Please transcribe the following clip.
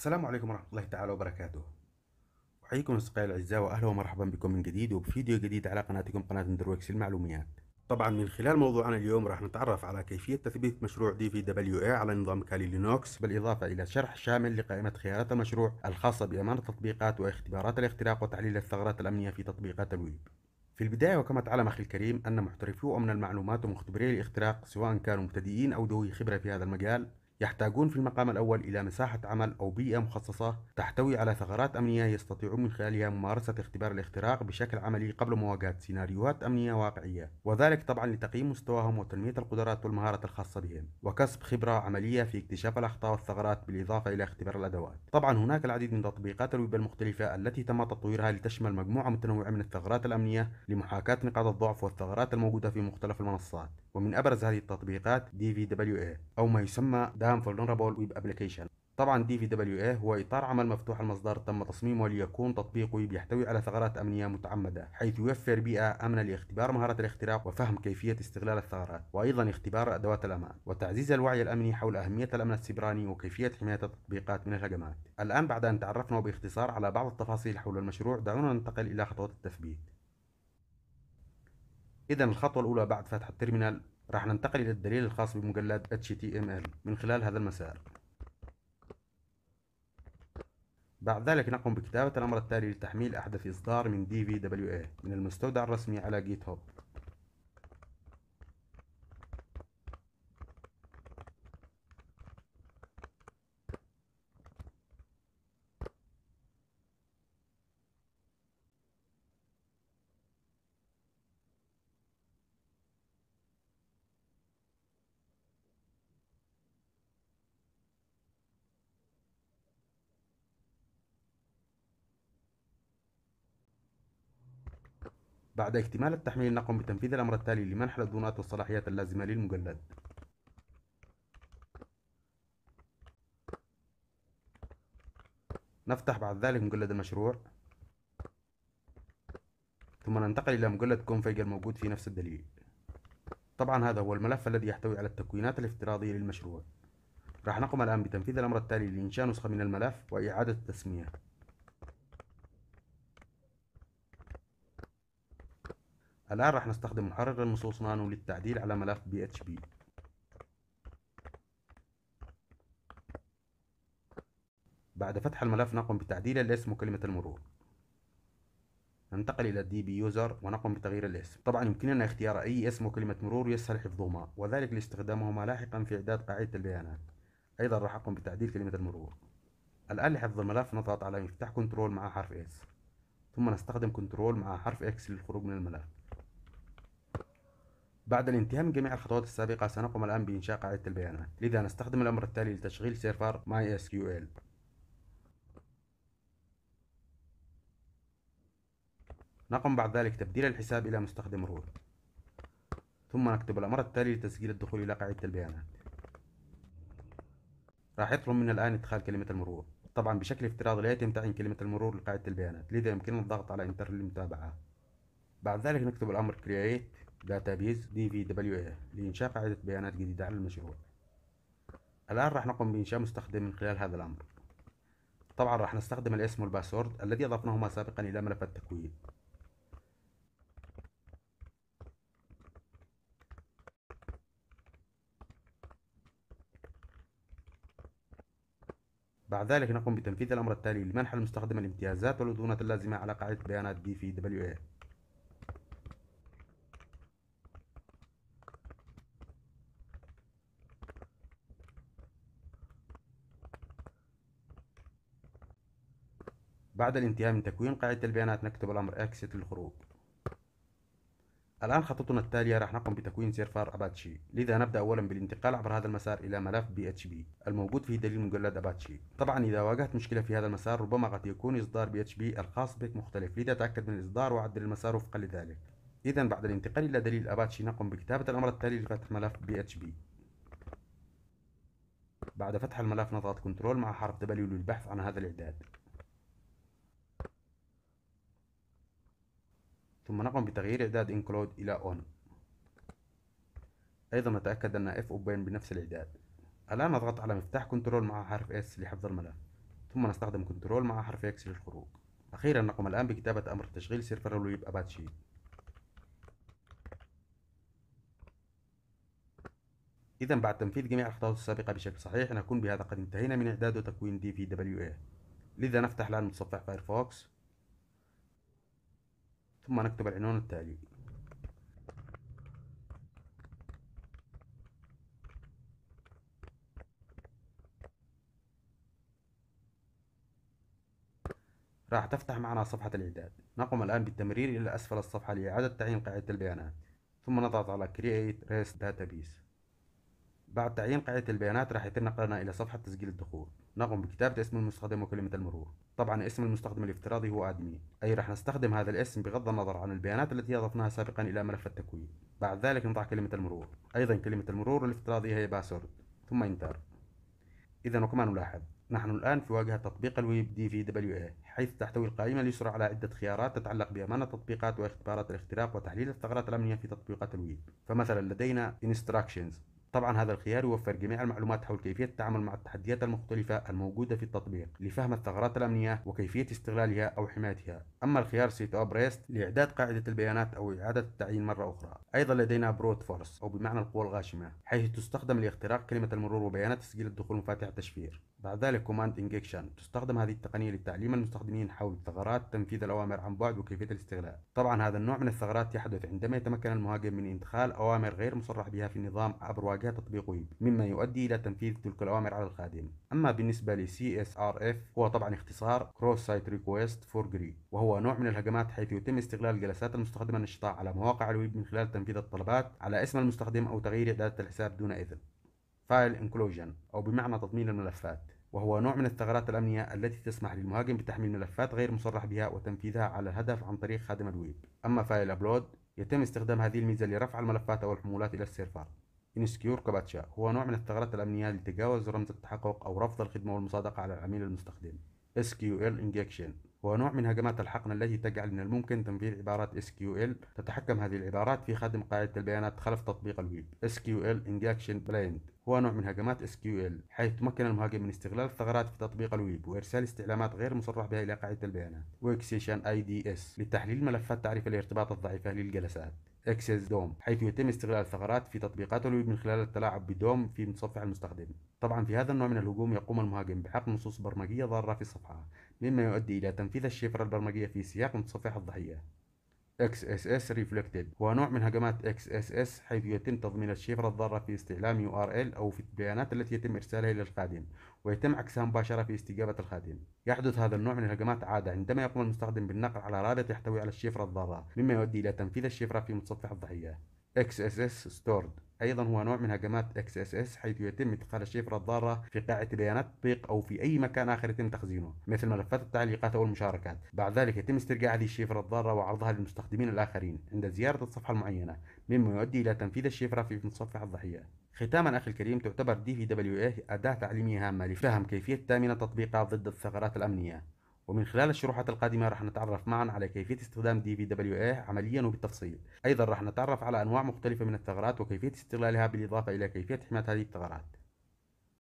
السلام عليكم ورحمة الله تعالى وبركاته أحييكم أصدقائي الأعزاء وأهلا ومرحبا بكم من جديد وبفيديو جديد على قناتكم قناة دروكس المعلومات طبعا من خلال موضوعنا اليوم راح نتعرف على كيفية تثبيت مشروع دي في دبليو اي على نظام كالي لينوكس بالإضافة إلى شرح شامل لقائمة خيارات المشروع الخاصة بأمان التطبيقات واختبارات الاختراق وتحليل الثغرات الأمنية في تطبيقات الويب في البداية وكما تعلم أخي الكريم أن محترفو أمن المعلومات ومختبري الاختراق سواء كانوا مبتدئين أو ذوي خبرة في هذا المجال يحتاجون في المقام الأول إلى مساحة عمل أو بيئة مخصصة تحتوي على ثغرات أمنية يستطيعون من خلالها ممارسة اختبار الاختراق بشكل عملي قبل مواجهة سيناريوهات أمنية واقعية وذلك طبعا لتقييم مستواهم وتنمية القدرات والمهارات الخاصة بهم وكسب خبرة عملية في اكتشاف الأخطاء والثغرات بالإضافة إلى اختبار الأدوات طبعا هناك العديد من تطبيقات الويب المختلفة التي تم تطويرها لتشمل مجموعة متنوعة من الثغرات الأمنية لمحاكاة نقاط الضعف والثغرات الموجودة في مختلف المنصات ومن أبرز هذه التطبيقات DVWA أو ما يسمى harmful فولنربل ويب ابلكيشن طبعا دي في دبليو اي هو اطار عمل مفتوح المصدر تم تصميمه ليكون تطبيق ويب يحتوي على ثغرات امنيه متعمده حيث يوفر بيئه امنه لاختبار مهاره الاختراق وفهم كيفيه استغلال الثغرات وايضا اختبار ادوات الامان وتعزيز الوعي الامني حول اهميه الامن السبراني وكيفيه حمايه التطبيقات من الهجمات الان بعد ان تعرفنا باختصار على بعض التفاصيل حول المشروع دعونا ننتقل الى خطوات التثبيت إذا الخطوة الأولى بعد فتح الترمينال راح ننتقل إلى الدليل الخاص بمجلد HTML من خلال هذا المسار بعد ذلك نقوم بكتابة الأمر التالي لتحميل أحدث إصدار من DVWA من المستودع الرسمي على جيت هوب بعد اكتمال التحميل نقوم بتنفيذ الأمر التالي لمنح الأذونات والصلاحيات اللازمة للمجلد نفتح بعد ذلك مجلد المشروع ثم ننتقل إلى مجلد كونفيج الموجود في نفس الدليل طبعا هذا هو الملف الذي يحتوي على التكوينات الافتراضية للمشروع راح نقوم الآن بتنفيذ الأمر التالي لإنشاء نسخة من الملف وإعادة التسمية الآن راح نستخدم محرر النصوص نانو للتعديل على ملف PHP بعد فتح الملف نقوم بتعديل الاسم وكلمة المرور ننتقل إلى الدي بي يوزر ونقوم بتغيير الاسم طبعا يمكننا اختيار أي اسم وكلمة مرور يسهل حفظهما وذلك لاستخدامهما لاحقا في إعداد قاعدة البيانات أيضا راح أقوم بتعديل كلمة المرور الآن لحفظ الملف نضغط على مفتاح كنترول مع حرف اس ثم نستخدم كنترول مع حرف اكس للخروج من الملف بعد الانتهاء من جميع الخطوات السابقة سنقوم الآن بإنشاء قاعدة البيانات لذا نستخدم الأمر التالي لتشغيل سيرفر MySQL نقوم بعد ذلك تبديل الحساب إلى مستخدم روت ثم نكتب الأمر التالي لتسجيل الدخول إلى قاعدة البيانات راح يطلب منا الآن إدخال كلمة المرور طبعا بشكل افتراضي لا يتم تعيين كلمة المرور لقاعدة البيانات لذا يمكننا الضغط على انتر للمتابعة بعد ذلك نكتب الأمر create داتابيز دي في دبليو اي لإنشاء قاعدة بيانات جديدة على المشروع الآن راح نقوم بإنشاء مستخدم من خلال هذا الأمر طبعا راح نستخدم الاسم والباسورد الذي أضفناهما سابقا إلى ملف التكوين بعد ذلك نقوم بتنفيذ الأمر التالي لمنح المستخدم الامتيازات والأذونات اللازمة على قاعدة بيانات dvwa في دبليو اي بعد الانتهاء من تكوين قاعدة البيانات نكتب الأمر exit للخروج الآن خطتنا التالية راح نقوم بتكوين سيرفر أباتشي لذا نبدأ أولا بالانتقال عبر هذا المسار إلى ملف PHP الموجود فيه دليل مجلد أباتشي طبعا إذا واجهت مشكلة في هذا المسار ربما قد يكون إصدار PHP الخاص بك مختلف لذا تأكد من الإصدار وعدل المسار وفقا لذلك إذا بعد الانتقال إلى دليل أباتشي نقوم بكتابة الأمر التالي لفتح ملف PHP بعد فتح الملف نضغط كنترول مع حرف W للبحث عن هذا الإعداد ثم نقوم بتغيير إعداد إنكلود إلى on أيضا نتأكد أن f أوبين بنفس الإعداد الآن نضغط على مفتاح كنترول مع حرف S لحفظ الملف ثم نستخدم كنترول مع حرف X للخروج أخيرا نقوم الآن بكتابة أمر تشغيل سيرفر الويب أباتشي إذا بعد تنفيذ جميع الخطوات السابقة بشكل صحيح نكون بهذا قد انتهينا من إعداد وتكوين دي في دبليو لذا نفتح الآن متصفح فايرفوكس ثم نكتب العنوان التالي راح تفتح معنا صفحة الإعداد نقوم الآن بالتمرير إلى أسفل الصفحة لإعادة تعيين قاعدة البيانات ثم نضغط على Create REST Database بعد تعيين قاعدة البيانات راح يتم نقلنا إلى صفحة تسجيل الدخول نقوم بكتابة اسم المستخدم وكلمة المرور طبعا اسم المستخدم الافتراضي هو أدمي أي راح نستخدم هذا الاسم بغض النظر عن البيانات التي أضفناها سابقا إلى ملف التكوين بعد ذلك نضع كلمة المرور أيضا كلمة المرور الافتراضية هي باسورد ثم انتر إذا وكما نلاحظ نحن الآن في واجهة تطبيق الويب دي في دبليو اي حيث تحتوي القائمة اليسرى على عدة خيارات تتعلق بأمانة التطبيقات واختبارات الاختراق وتحليل الثغرات الأمنية في تطبيقات الويب فمثلا لدينا instructions طبعا هذا الخيار يوفر جميع المعلومات حول كيفية التعامل مع التحديات المختلفة الموجودة في التطبيق لفهم الثغرات الأمنية وكيفية استغلالها أو حمايتها أما الخيار سيت تو لإعداد قاعدة البيانات أو إعادة التعيين مرة أخرى أيضا لدينا بروت فورس أو بمعنى القوة الغاشمة حيث تستخدم لاختراق كلمة المرور وبيانات تسجيل الدخول مفاتيح التشفير بعد ذلك Command Injection تستخدم هذه التقنية لتعليم المستخدمين حول ثغرات تنفيذ الأوامر عن بعد وكيفية الاستغلال طبعا هذا النوع من الثغرات يحدث عندما يتمكن المهاجم من إدخال أوامر غير مصرح بها في النظام عبر واجهة تطبيق ويب مما يؤدي إلى تنفيذ تلك الأوامر على الخادم أما بالنسبة ل CSRF هو طبعا اختصار Cross Site Request for Gree وهو نوع من الهجمات حيث يتم استغلال جلسات المستخدم النشطة على مواقع الويب من خلال تنفيذ الطلبات على اسم المستخدم أو تغيير إعدادات الحساب دون إذن فايل انكلوجن أو بمعنى تضمين الملفات وهو نوع من الثغرات الأمنية التي تسمح للمهاجم بتحميل ملفات غير مصرح بها وتنفيذها على الهدف عن طريق خادم الويب أما فايل أبلود يتم استخدام هذه الميزة لرفع الملفات أو الحمولات إلى السيرفر انسكيور كاباتشا هو نوع من الثغرات الأمنية لتجاوز رمز التحقق أو رفض الخدمة والمصادقة على العميل المستخدم SQL Injection وهو نوع من هجمات الحقن التي تجعل من الممكن تنفيذ عبارات SQL تتحكم هذه العبارات في خادم قاعدة البيانات خلف تطبيق الويب SQL Injection Blind هو نوع من هجمات SQL حيث تمكن المهاجم من استغلال الثغرات في تطبيق الويب وإرسال استعلامات غير مصرح بها إلى قاعدة البيانات وإكسيشن اي دي اس لتحليل ملفات تعريف الارتباط الضعيفة للجلسات اكسس دوم حيث يتم استغلال الثغرات في تطبيقات الويب من خلال التلاعب بدوم في متصفح المستخدم طبعا في هذا النوع من الهجوم يقوم المهاجم بحقن نصوص برمجية ضارة في الصفحة مما يؤدي إلى تنفيذ الشفرة البرمجية في سياق متصفح الضحية XSS Reflected هو نوع من هجمات XSS حيث يتم تضمين الشفرة الضارة في استعلام URL أو في البيانات التي يتم إرسالها إلى الخادم ويتم عكسها مباشرة في استجابة الخادم يحدث هذا النوع من الهجمات عادة عندما يقوم المستخدم بالنقل على رادة تحتوي على الشفرة الضارة مما يؤدي إلى تنفيذ الشفرة في متصفح الضحية XSS Stored أيضا هو نوع من هجمات XSS حيث يتم إدخال الشفرة الضارة في قاعدة بيانات التطبيق أو في أي مكان آخر يتم تخزينه مثل ملفات التعليقات أو المشاركات بعد ذلك يتم استرجاع هذه الشفرة الضارة وعرضها للمستخدمين الآخرين عند زيارة الصفحة المعينة مما يؤدي إلى تنفيذ الشفرة في متصفح الضحية ختاما اخي الكريم تعتبر دي في دبليو اي اداه تعليميه هامه لفهم كيفيه تامين التطبيقات ضد الثغرات الامنيه ومن خلال الشروحات القادمة راح نتعرف معا على كيفية استخدام دي في دبليو اي عمليا وبالتفصيل أيضا راح نتعرف على أنواع مختلفة من الثغرات وكيفية استغلالها بالإضافة إلى كيفية حماية هذه الثغرات